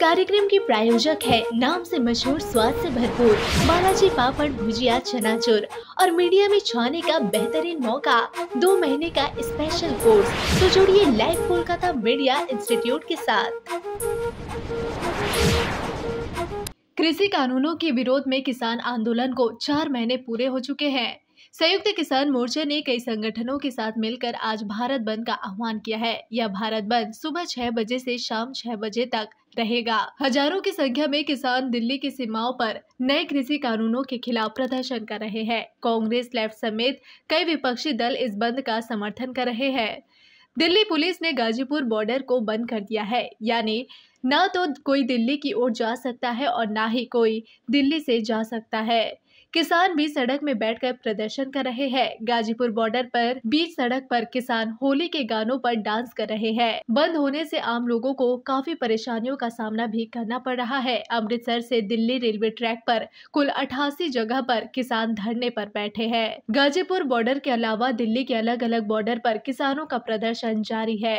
कार्यक्रम की प्रायोजक है नाम से मशहूर स्वाद से भरपूर बालाजी पापड़ भुजिया चनाचुर और मीडिया में छाने का बेहतरीन मौका दो महीने का स्पेशल कोर्स तो जुड़िए लाइव कोलकाता मीडिया इंस्टीट्यूट के साथ कृषि कानूनों के विरोध में किसान आंदोलन को चार महीने पूरे हो चुके हैं संयुक्त किसान मोर्चा ने कई संगठनों के साथ मिलकर आज भारत बंद का आह्वान किया है यह भारत बंद सुबह छह बजे से शाम छह बजे तक रहेगा हजारों की संख्या में किसान दिल्ली की सीमाओं पर नए कृषि कानूनों के खिलाफ प्रदर्शन कर रहे हैं कांग्रेस लेफ्ट समेत कई विपक्षी दल इस बंद का समर्थन कर रहे हैं दिल्ली पुलिस ने गाजीपुर बॉर्डर को बंद कर दिया है यानी न तो कोई दिल्ली की ओर जा सकता है और ना ही कोई दिल्ली से जा सकता है किसान भी सड़क में बैठकर प्रदर्शन कर रहे हैं गाजीपुर बॉर्डर पर बीच सड़क पर किसान होली के गानों पर डांस कर रहे हैं बंद होने से आम लोगों को काफी परेशानियों का सामना भी करना पड़ रहा है अमृतसर से दिल्ली रेलवे ट्रैक पर कुल अठासी जगह पर किसान धरने पर बैठे हैं गाजीपुर बॉर्डर के अलावा दिल्ली के अलग अलग बॉर्डर पर किसानों का प्रदर्शन जारी है